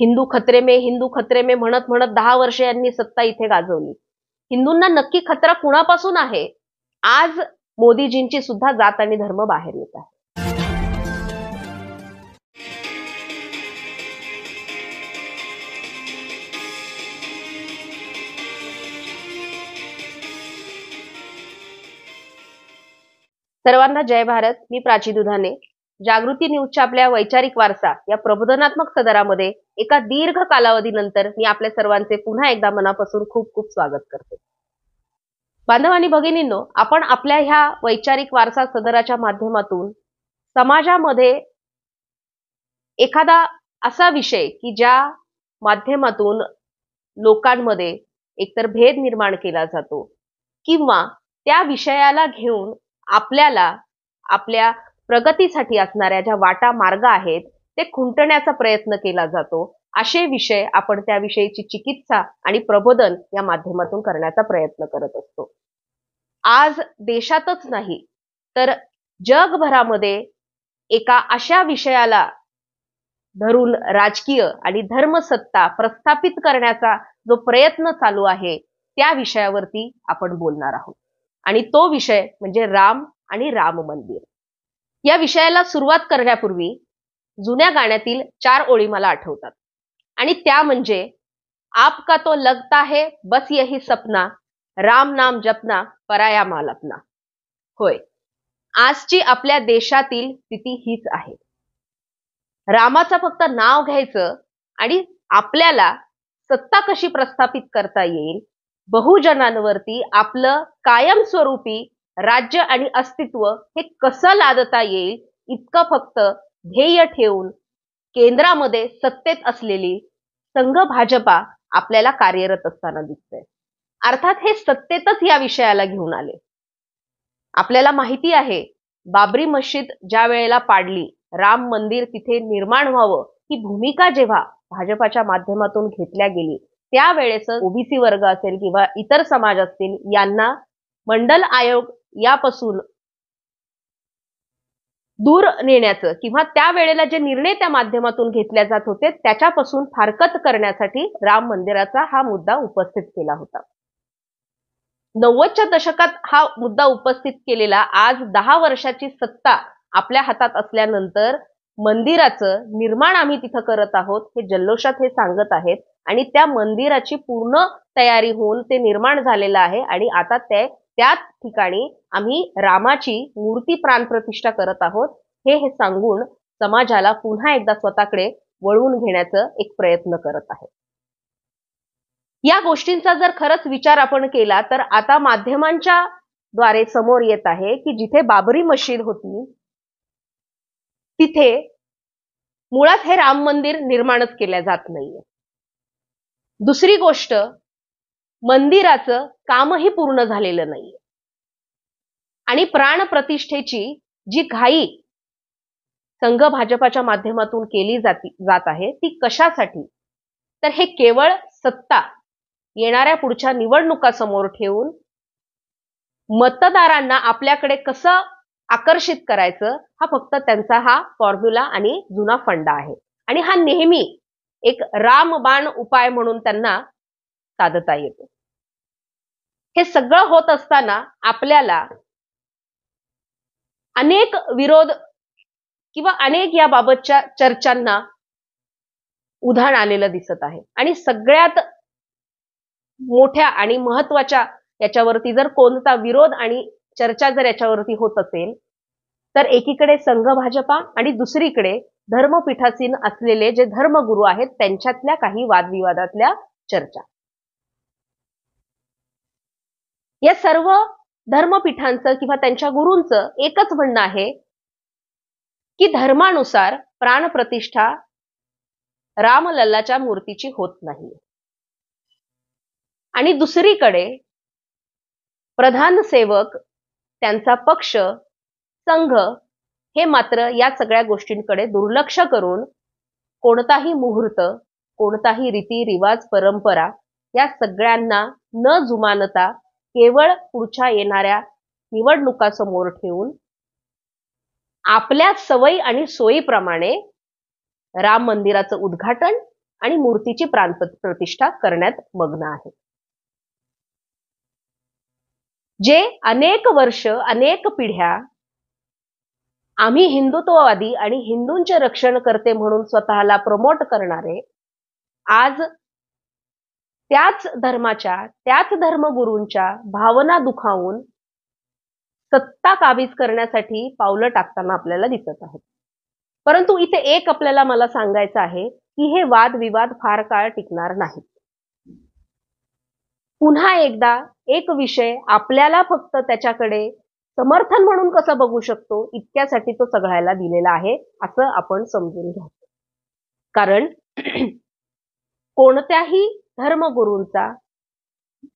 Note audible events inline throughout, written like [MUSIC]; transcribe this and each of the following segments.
हिंदू खतरे में हिंदू खतरे में म्हणत म्हणत दहा वर्षे यांनी सत्ता इथे गाजवली हिंदूंना नक्की खतरा कुणापासून आहे आज मोदीजींची सुद्धा जात आणि धर्म बाहेर येत आहे सर्वांना जय भारत मी प्राची दुधाने जागृती न्यूजच्या आपल्या वैचारिक वारसा या प्रबोधनात्मक सदरामध्ये एका दीर्घ कालावधीनंतर मी आपल्या सर्वांचे पुन्हा एकदा मनापासून खूप खूप स्वागत करते बांधवानी भगिनींनो आपण आपल्या ह्या वैचारिक वारसा सदराच्या माध्यमातून समाजामध्ये एखादा असा विषय की ज्या माध्यमातून लोकांमध्ये एकतर भेद निर्माण केला जातो किंवा त्या विषयाला घेऊन आपल्याला आपल्या प्रगतीसाठी असणाऱ्या ज्या वाटा मार्ग आहेत ते खुंटण्याचा प्रयत्न केला जातो असे विषय आपण त्याविषयीची चिकित्सा आणि प्रबोधन या माध्यमातून करण्याचा प्रयत्न करत असतो आज देशातच नाही तर जगभरामध्ये एका अशा विषयाला धरून राजकीय आणि धर्मसत्ता प्रस्थापित करण्याचा जो प्रयत्न चालू आहे त्या विषयावरती आपण बोलणार आहोत आणि तो विषय म्हणजे राम आणि राम मंदिर या विषयाला सुरुवात करण्यापूर्वी जुन्या गाण्यातील चार ओळी मला आठवतात आणि त्या म्हणजे आपका तो लगता है बस यही सपना राम नाम जपना पराया माल अपना होय आजची आपल्या देशातील स्थिती हीच आहे रामाचं फक्त नाव घ्यायचं आणि आपल्याला सत्ता कशी प्रस्थापित करता येईल बहुजनांवरती आपलं कायमस्वरूपी राज्य आणि अस्तित्व हे कसं लादता येईल इतकं फक्त ध्येय ठेवून केंद्रामध्ये सत्तेत असलेली संघ भाजपा आपल्याला कार्यरत असताना दिसते अर्थात हे सत्तेतच या विषयाला घेऊन आले आपल्याला माहिती आहे बाबरी मशीद ज्या वेळेला पाडली राम मंदिर तिथे निर्माण व्हावं ही भूमिका जेव्हा भाजपाच्या माध्यमातून घेतल्या गेली त्यावेळेस ओबीसी वर्ग असेल किंवा इतर समाज असतील यांना मंडल आयोग यापासून दूर नेण्याचं किंवा त्या वेळेला जे निर्णय त्या माध्यमातून घेतले जात होते त्याच्यापासून फारकत करण्यासाठी राम मंदिराचा हा मुद्दा उपस्थित केला होता नव्वदच्या दशकात हा मुद्दा उपस्थित केलेला आज दहा वर्षाची सत्ता आपल्या हातात असल्यानंतर मंदिराचं निर्माण आम्ही तिथं करत आहोत हे जल्लोषात हे सांगत आहेत आणि त्या मंदिराची पूर्ण तयारी होऊन ते निर्माण झालेलं आहे आणि आता ते त्याच ठिकाणी आम्ही रामाची मूर्ती प्राणप्रतिष्ठा करत आहोत हे हे सांगून समाजाला पुन्हा एकदा स्वतःकडे वळवून घेण्याचं एक प्रयत्न करत आहे या गोष्टींचा जर खरंच विचार आपण केला तर आता माध्यमांच्या द्वारे समोर येत आहे की जिथे बाबरी मशीद होती तिथे मुळात हे राम मंदिर निर्माणच केल्या जात नाहीये दुसरी गोष्ट मंदिराचं कामही पूर्ण झालेलं नाही आणि प्राणप्रतिष्ठेची जी घाई संघ भाजपाच्या माध्यमातून केली जाती जात आहे ती कशासाठी तर हे केवळ सत्ता येणाऱ्या पुढच्या निवडणुका समोर ठेवून मतदारांना आपल्याकडे कसं आकर्षित करायचं हा फक्त त्यांचा हा फॉर्म्युला आणि जुना फंडा आहे आणि हा नेहमी एक रामबाण उपाय म्हणून त्यांना साधता येतो हे सगळं होत असताना आपल्याला अनेक विरोध किंवा अनेक याबाबतच्या चर्चांना उधाण आलेलं दिसत आहे आणि सगळ्यात मोठ्या आणि महत्वाच्या याच्यावरती जर कोणता विरोध आणि चर्चा जर याच्यावरती होत असेल तर एकीकडे संघ भाजपा आणि दुसरीकडे धर्मपीठासीन असलेले जे धर्मगुरू आहेत त्यांच्यातल्या काही वादविवादातल्या चर्चा या सर्व धर्मपीठांचं किंवा त्यांच्या गुरूंचं एकच म्हणणं आहे की धर्मानुसार प्राणप्रतिष्ठा रामलल्लाच्या मूर्तीची होत नाही आणि दुसरीकडे प्रधान सेवक त्यांचा पक्ष संघ हे मात्र या सगळ्या गोष्टींकडे दुर्लक्ष करून कोणताही मुहूर्त कोणताही रीती रिवाज परंपरा या सगळ्यांना न जुमानता केवळ पुढच्या येणाऱ्या निवडणुका समोर ठेवून आपल्या सवयी आणि सोयीप्रमाणे राम मंदिराचं उद्घाटन आणि मूर्तीची प्राण प्रतिष्ठा करण्यात मग्न आहे जे अनेक वर्ष अनेक पिढ्या आम्ही हिंदुत्ववादी आणि हिंदूंचे रक्षण करते म्हणून स्वतःला प्रमोट करणारे आज त्याच धर्माच्या त्याच धर्मगुरूंच्या भावना दुखावून सत्ता काबीज करण्यासाठी पावलं टाकताना आपल्याला दिसत आहेत परंतु इथे एक आपल्याला मला सांगायचं आहे की हे वादविवाद फार काळ टिकणार नाहीत पुन्हा एकदा एक विषय आपल्याला फक्त त्याच्याकडे समर्थन म्हणून कसं बघू शकतो इतक्यासाठी तो सगळ्याला दिलेला आहे असं आपण समजून घ्या कारण [CLEARS THROAT] कोणत्याही धर्मगुरूंचा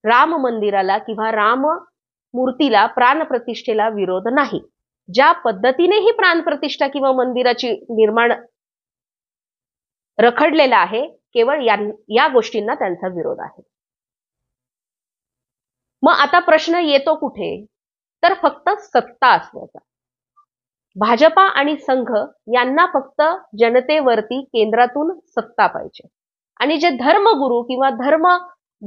राम मंदिराला किंवा राम मूर्तीला प्राणप्रतिष्ठेला विरोध नाही ज्या पद्धतीने ही प्राणप्रतिष्ठा किंवा मंदिराची निर्माण रखडलेला आहे केवळ या, या गोष्टींना त्यांचा विरोध आहे मग आता प्रश्न येतो कुठे तर फक्त सत्ता असल्याचा भाजपा आणि संघ यांना फक्त जनतेवरती केंद्रातून सत्ता पाहिजे आणि जे धर्मगुरु किंवा धर्म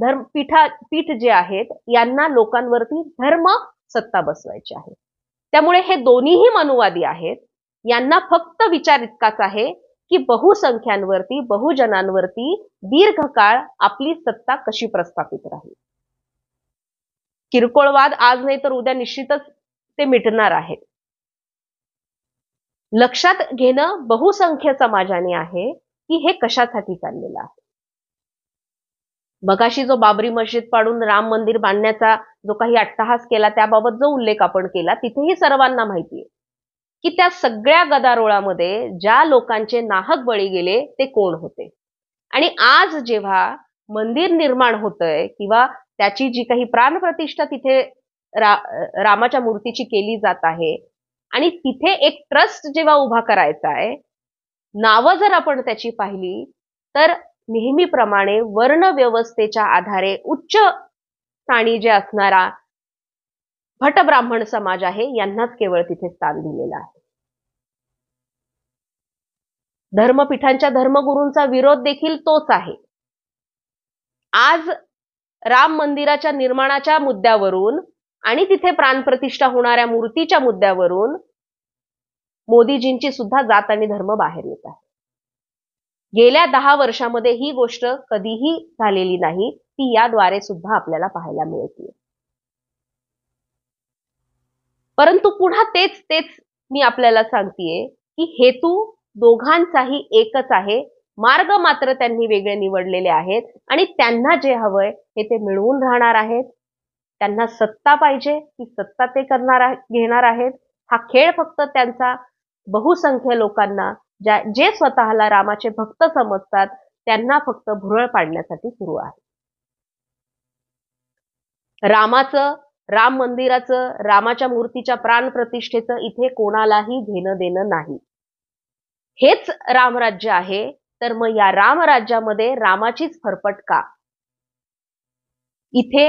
धर्म पीठा पीठ जे आहेत यांना लोकांवरती धर्म सत्ता बसवायची आहे त्यामुळे हे दोन्हीही मनुवादी आहेत यांना फक्त विचार इतकाच आहे की बहुसंख्यांवरती बहुजनांवरती दीर्घकाळ आपली सत्ता कशी प्रस्थापित राहील किरकोळवाद आज नाही तर उद्या निश्चितच ते मिटणार आहे लक्षात घेणं बहुसंख्य समाजाने आहे की हे कशासाठी चाललेलं आहे मगाशी जो बाबरी मस्जिद पाडून राम मंदिर बांधण्याचा जो काही अट्टहास केला त्याबाबत जो उल्लेख आपण केला तिथेही सर्वांना माहितीये की त्या सगळ्या गदारोळामध्ये ज्या लोकांचे नाहक बळी गेले ते कोण होते आणि आज जेव्हा मंदिर निर्माण होतंय किंवा त्याची जी काही प्राणप्रतिष्ठा तिथे रा रामाच्या मूर्तीची केली जात आहे आणि तिथे एक ट्रस्ट जेव्हा उभा करायचा आहे नावं जर आपण त्याची पाहिली तर नेहमीप्रमाणे वर्णव्यवस्थेच्या आधारे उच्च स्थानी जे असणारा भटब्राह्मण समाज आहे यांनाच केवळ तिथे स्थान दिलेलं आहे धर्मपीठांच्या धर्मगुरूंचा विरोध देखील तोच आहे आज राम मंदिराच्या निर्माणाच्या मुद्द्यावरून आणि तिथे प्राणप्रतिष्ठा होणाऱ्या मूर्तीच्या मुद्द्यावरून मोदीजींची सुद्धा जात आणि धर्म बाहेर येत आहे गेल्या दहा वर्षामध्ये ही गोष्ट कधीही झालेली नाही ती याद्वारे सुद्धा आपल्याला पाहायला मिळते परंतु पुन्हा तेच तेच मी आपल्याला सांगतेय की हेतू दोघांचाही एकच आहे मार्ग मात्र त्यांनी वेगळे निवडलेले आहेत आणि त्यांना जे हवंय हे ते मिळवून राहणार आहेत त्यांना सत्ता पाहिजे ती सत्ता ते करणार घेणार आहेत हा खेळ फक्त त्यांचा बहुसंख्य लोकांना ज्या जे स्वतःला रामाचे भक्त समजतात त्यांना फक्त भुरळ पाडण्यासाठी सुरू आहे रामाचं राम मंदिराचं रामाच्या मूर्तीच्या प्राण प्रतिष्ठेचं इथे कोणालाही घेणं देणं नाही हेच रामराज्य आहे तर मग या रामराज्यामध्ये रामाचीच फरफट का इथे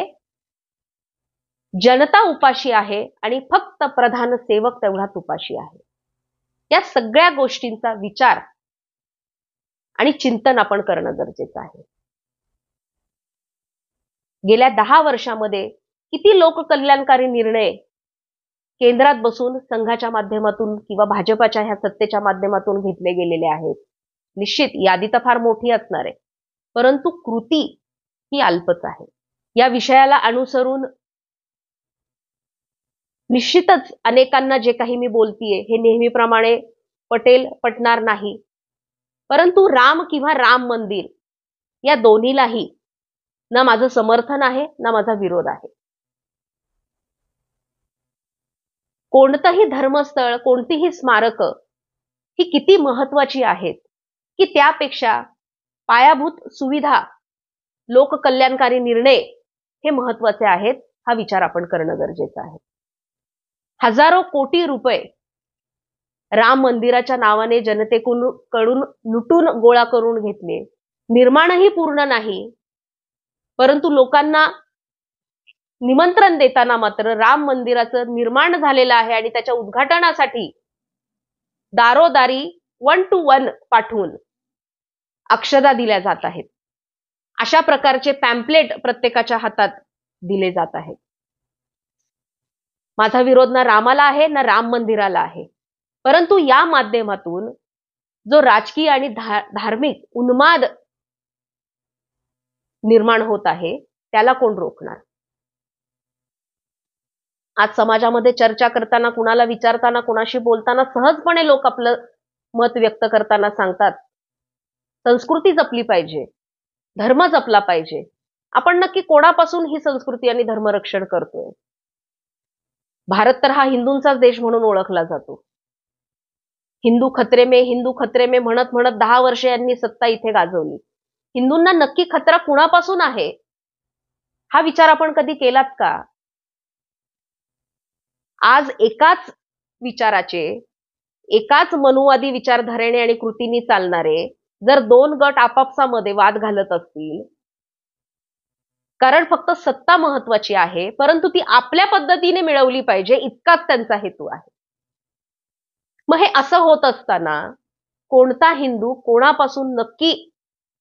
जनता उपाशी आहे आणि फक्त प्रधान सेवक तेवढाच उपाशी आहे या सगळ्या गोष्टींचा विचार आणि चिंतन आपण करणं गरजेचं आहे गेल्या दहा वर्षामध्ये किती लोककल्याणकारी निर्णय केंद्रात बसून संघाच्या माध्यमातून किंवा भाजपाच्या ह्या सत्तेच्या माध्यमातून घेतले गेलेले आहेत निश्चित यादी तर फार मोठी असणार आहे परंतु कृती ही अल्पच आहे या विषयाला अनुसरून निश्चितच अनेकांना जे काही मी बोलतीये हे नेहमीप्रमाणे पटेल पटणार नाही परंतु राम किंवा राम मंदिर या दोन्हीलाही ना माझं समर्थन आहे ना माझा विरोध आहे कोणतंही धर्मस्थळ कोणतीही स्मारक ही किती महत्वाची आहेत की त्यापेक्षा पायाभूत सुविधा लोककल्याणकारी निर्णय हे महत्वाचे आहेत हा विचार आपण करणं गरजेचं आहे हजारो कोटी रुपये राम मंदिराच्या नावाने जनतेकडून कडून लुटून गोळा करून घेतले निर्माणही पूर्ण नाही परंतु लोकांना निमंत्रण देताना मात्र राम मंदिराचं निर्माण झालेलं आहे आणि त्याच्या उद्घाटनासाठी दारोदारी वन टू वन पाठवून अक्षदा दिल्या जात आहेत अशा प्रकारचे पॅम्पलेट प्रत्येकाच्या हातात दिले जात आहेत माझा विरोध ना रामाला आहे ना राम मंदिराला आहे परंतु या माध्यमातून जो राजकीय आणि धार्मिक उन्माद निर्माण होत आहे त्याला कोण रोखणार आज समाजामध्ये चर्चा करताना कुणाला विचारताना कुणाशी बोलताना सहजपणे लोक आपलं मत व्यक्त करताना सांगतात संस्कृती जपली पाहिजे धर्म जपला पाहिजे आपण नक्की कोणापासून ही संस्कृती आणि धर्मरक्षण करतोय भारत तर हा हिंदूंचाच देश म्हणून ओळखला जातो हिंदू खतरे मे हिंदू खतरे में म्हणत म्हणत दहा वर्षे यांनी सत्ता इथे गाजवली हिंदूंना नक्की खतरा कुणापासून आहे हा विचार आपण कधी केलात का आज एकाच विचाराचे एकाच मनुवादी विचारधारेने आणि कृतींनी चालणारे जर दोन गट आपापसामध्ये वाद घालत असतील कारण फक्त सत्ता महत्वाची आहे परंतु ती आपल्या पद्धतीने मिळवली पाहिजे इतकाच त्यांचा हेतू आहे मग हे असं होत असताना कोणता हिंदू कोणापासून नक्की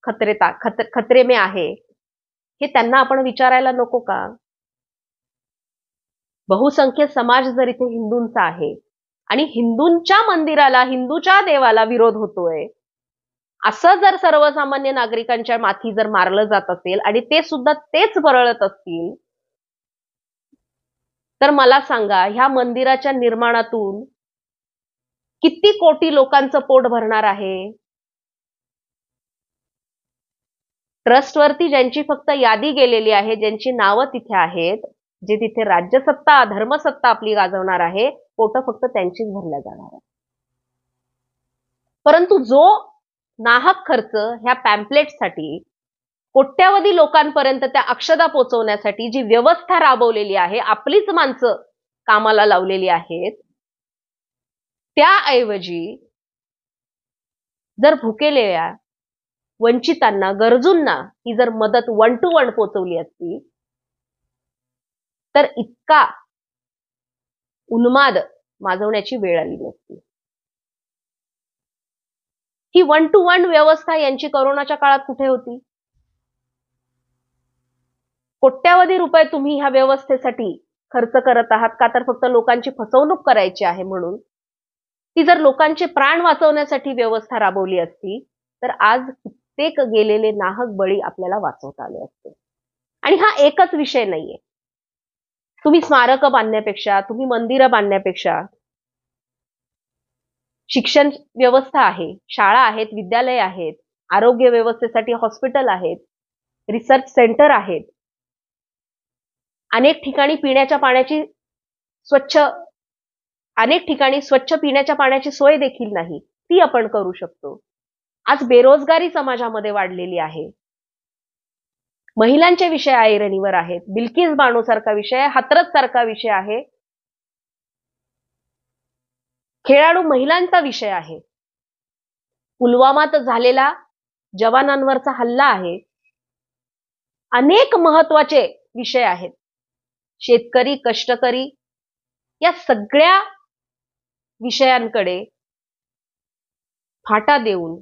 खत्रेता खत खत्रेमे आहे हे त्यांना आपण विचारायला नको का बहुसंख्य समाज जर इथे हिंदूंचा आहे आणि हिंदूंच्या मंदिराला हिंदूच्या देवाला विरोध होतोय असं जर सर्वसामान्य नागरिकांच्या माथी जर मारलं जात असेल आणि ते सुद्धा तेच बरळत असतील तर मला सांगा ह्या मंदिराच्या निर्माणातून किती कोटी लोकांचं पोट भरणार आहे ट्रस्टवरती ज्यांची फक्त यादी गेलेली आहे ज्यांची नावं तिथे आहेत जे तिथे राज्यसत्ता धर्मसत्ता आपली गाजवणार आहे पोट फक्त त्यांचीच भरल्या जाणार आहे परंतु जो नाहक खर्च ह्या पॅम्पलेटसाठी कोट्यावधी लोकांपर्यंत त्या अक्षदा पोचवण्यासाठी जी व्यवस्था राबवलेली आहे आपलीच माणसं कामाला लावलेली आहेत त्याऐवजी जर भुकेलेल्या वंचितांना गरजूंना ही जर मदत वन टू वन पोचवली असती तर इतका उन्माद माजवण्याची वेळ आली नसती ही वन टू वन व्यवस्था यांची करोनाच्या काळात कुठे होती कोट्यावधी रुपये तुम्ही ह्या व्यवस्थेसाठी खर्च करत आहात का तर फक्त लोकांची फसवणूक करायची आहे म्हणून ती जर लोकांचे प्राण वाचवण्यासाठी व्यवस्था राबवली असती तर आज कित्येक गेलेले नाहक बळी आपल्याला वाचवता आले असते आणि हा एकच विषय नाहीये तुम्ही स्मारक बांधण्यापेक्षा तुम्ही मंदिरं बांधण्यापेक्षा शिक्षण व्यवस्था आहे शाळा आहेत विद्यालय आहेत आरोग्य व्यवस्थेसाठी हॉस्पिटल आहेत रिसर्च सेंटर आहेत अनेक ठिकाणी पिण्याच्या पाण्याची स्वच्छ अनेक ठिकाणी स्वच्छ पिण्याच्या पाण्याची सोय देखील नाही ती आपण करू शकतो आज बेरोजगारी समाजामध्ये वाढलेली आहे महिलांचे विषय ऐरणीवर आहेत बिल्किस बाणू सारखा विषय हातरत सारखा विषय आहे खेळाडू महिलांचा विषय आहे पुलवामात झालेला जवानांवरचा हल्ला आहे अनेक महत्वाचे विषय आहेत शेतकरी कष्टकरी या सगळ्या विषयांकडे फाटा देऊन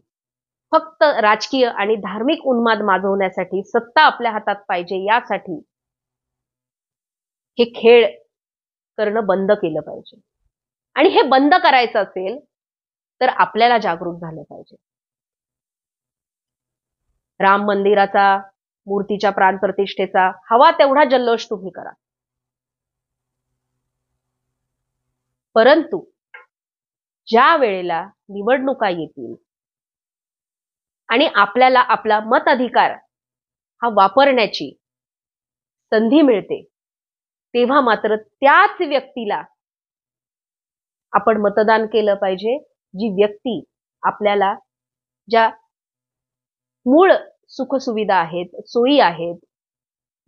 फक्त राजकीय आणि धार्मिक उन्माद माजवण्यासाठी सत्ता आपल्या हातात पाहिजे यासाठी हे खेळ करणं बंद केलं पाहिजे आणि हे बंद करायचं असेल तर आपल्याला जागरूक झालं पाहिजे राम मंदिराचा मूर्तीच्या प्राणप्रतिष्ठेचा हवा तेवढा जल्लोष तुम्ही करा परंतु ज्या वेळेला निवडणुका येतील आणि आपल्याला आपला मत अधिकार हा वापरण्याची संधी मिळते तेव्हा मात्र त्याच व्यक्तीला आपण मतदान केलं पाहिजे जी व्यक्ती आपल्याला ज्या मूळ सुखसुविधा आहेत सोयी आहेत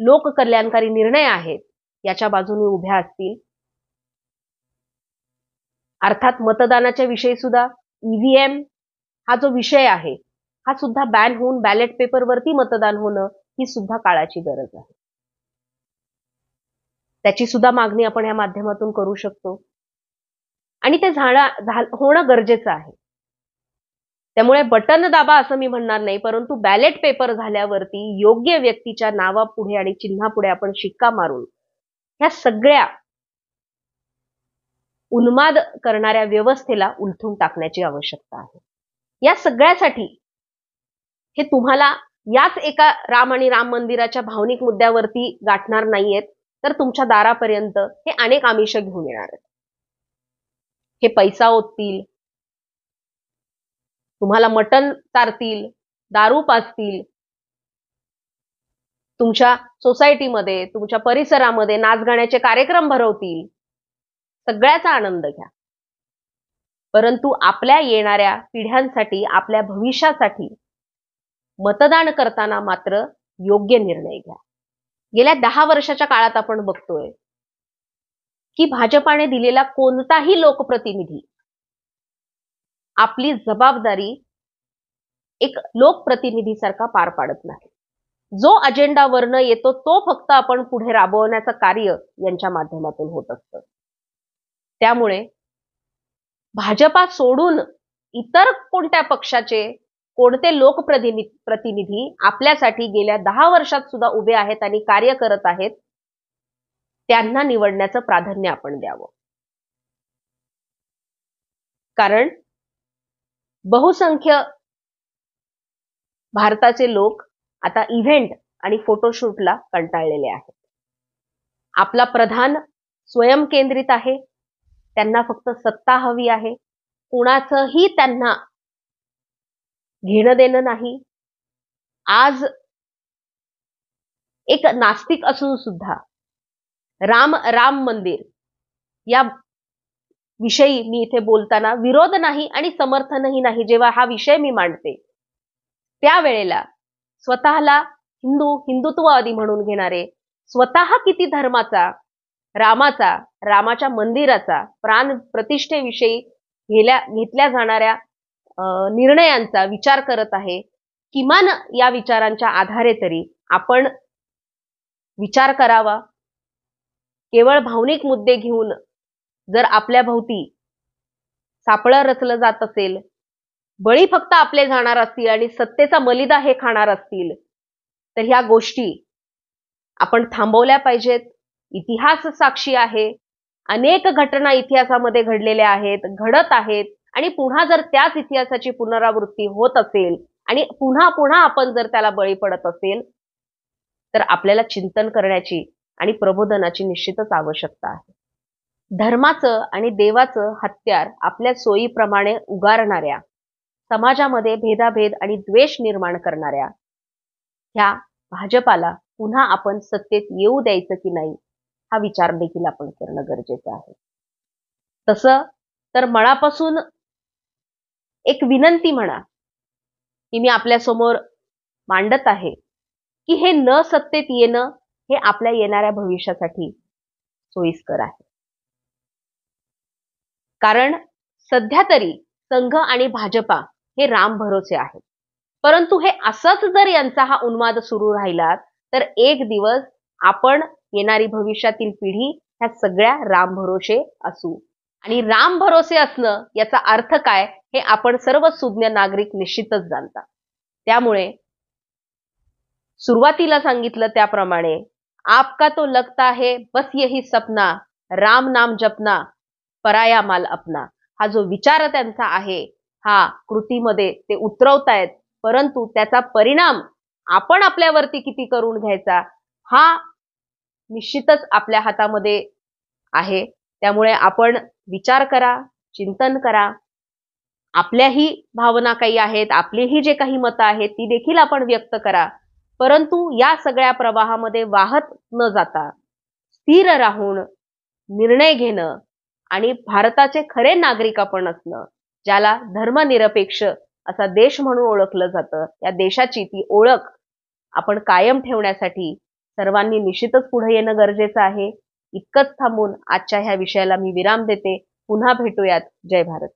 लोककल्याणकारी निर्णय आहेत याच्या बाजूने उभ्या असतील अर्थात मतदानाच्या विषयी सुद्धा ईव्हीएम e हा जो विषय आहे हा सुद्धा बॅन होऊन बॅलेट पेपरवरती मतदान होणं ही सुद्धा काळाची गरज आहे त्याची सुद्धा मागणी आपण या माध्यमातून करू शकतो आणि ते झाडा होणं गरजेचं आहे त्यामुळे बटन दाबा असं मी म्हणणार नाही परंतु बॅलेट पेपर झाल्यावरती योग्य व्यक्तीच्या नावापुढे आणि चिन्हापुढे आपण शिक्का मारून ह्या सगळ्या उन्माद करणाऱ्या व्यवस्थेला उलथून टाकण्याची आवश्यकता आहे या सगळ्यासाठी हे तुम्हाला याच एका राम आणि राम मंदिराच्या भावनिक मुद्द्यावरती गाठणार नाहीयेत तर तुमच्या दारापर्यंत हे अनेक आमिष घेऊन येणार आहेत हे पैसा ओततील तुम्हाला मटण चारतील दारू पाचतील तुमच्या सोसायटीमध्ये तुमच्या परिसरामध्ये नाच गाण्याचे कार्यक्रम भरवतील सगळ्याचा आनंद घ्या परंतु आपल्या येणाऱ्या पिढ्यांसाठी आपल्या भविष्यासाठी मतदान करताना मात्र योग्य निर्णय घ्या गेल्या दहा वर्षाच्या काळात आपण बघतोय की भाजपाने दिलेला कोणताही लोकप्रतिनिधी आपली जबाबदारी एक लोकप्रतिनिधीसारखा पार पाडत नाही जो अजेंडावरनं येतो तो फक्त आपण पुढे राबवण्याचं कार्य यांच्या माध्यमातून होत असतं त्यामुळे भाजपा सोडून इतर कोणत्या पक्षाचे कोणते लोकप्रतिनिधी प्रतिनिधी आपल्यासाठी गेल्या दहा वर्षात सुद्धा उभे आहेत आणि कार्य करत आहेत त्यांना निवडण्याचं प्राधान्य आपण द्यावं कारण बहुसंख्य भारताचे लोक आता इव्हेंट आणि फोटोशूटला कंटाळलेले आहेत आपला प्रधान स्वयंकेंद्रित आहे त्यांना फक्त सत्ता हवी आहे कुणाचंही त्यांना घेणं देणं नाही आज एक नास्तिक असून सुद्धा राम राम मंदिर या विषयी मी इथे बोलताना विरोध नाही आणि समर्थनही नाही जेव्हा हा विषय मी मांडते त्यावेळेला स्वतःला हिंदू हिंदुत्ववादी म्हणून घेणारे स्वतः किती धर्माचा रामाचा रामाच्या मंदिराचा प्राण प्रतिष्ठेविषयी घेल्या घेतल्या जाणाऱ्या निर्णयांचा विचार करत आहे किमान या विचारांच्या आधारे तरी आपण विचार करावा केवळ भावनिक मुद्दे घेऊन जर आपल्या भोवती सापळं रचलं जात असेल बळी फक्त आपले जाणार असतील आणि सत्तेचा मलिदा हे खाणार असतील तर ह्या गोष्टी आपण थांबवल्या पाहिजेत इतिहास साक्षी आहे अनेक घटना इतिहासामध्ये घडलेल्या आहेत घडत आहेत आणि पुन्हा जर त्याच इतिहासाची पुनरावृत्ती होत असेल आणि पुन्हा पुन्हा आपण जर त्याला बळी पडत असेल तर आपल्याला चिंतन करण्याची आणि प्रबोधनाची निश्चितच आवश्यकता आहे धर्माचं आणि देवाचं हत्यार आपल्या सोयीप्रमाणे उगारणाऱ्या समाजामध्ये भेदाभेद आणि द्वेष निर्माण करणाऱ्या ह्या भाजपाला पुन्हा आपण सत्तेत येऊ द्यायचं की नाही हा विचार देखील आपण करणं गरजेचं आहे तसं तर मनापासून एक विनंती म्हणा की मी आपल्यासमोर मांडत आहे की हे न सत्तेत येणं हे आपल्या येणाऱ्या भविष्यासाठी सोयीस्कर आहे कारण सध्या तरी संघ आणि भाजपा हे राम भरोसे आहेत परंतु हे असंच जर यांचा हा उन्माद सुरू राहिला तर एक दिवस आपण येणारी भविष्यातील पिढी ह्या सगळ्या राम भरोसे असू आणि राम भरोसे असणं याचा अर्थ काय हे आपण सर्व सुज्ञ नागरिक निश्चितच जाणता त्यामुळे सुरुवातीला सांगितलं त्याप्रमाणे आपका तो लगता है बस यही सपना राम नाम जपना पराया माल अपना हा जो विचार त्यांचा आहे हा कृतीमध्ये ते उतरवतायत परंतु त्याचा परिणाम आपण आपल्यावरती किती करून घ्यायचा हा निश्चितच आपल्या हातामध्ये आहे त्यामुळे आपण विचार करा चिंतन करा आपल्याही भावना काही आहेत आपलीही जे काही मतं आहेत ती देखील आपण व्यक्त करा परंतु या सगळ्या प्रवाहामध्ये वाहत न जाता स्थिर राहून निर्णय घेणं आणि भारताचे खरे नागरिक आपण असणं ज्याला धर्मनिरपेक्ष असा देश म्हणून ओळखलं जातं या देशाची ती ओळख आपण कायम ठेवण्यासाठी सर्वांनी निश्चितच पुढे येणं गरजेचं आहे इतकंच थांबून आजच्या ह्या विषयाला मी विराम देते पुन्हा भेटूयात जय भारत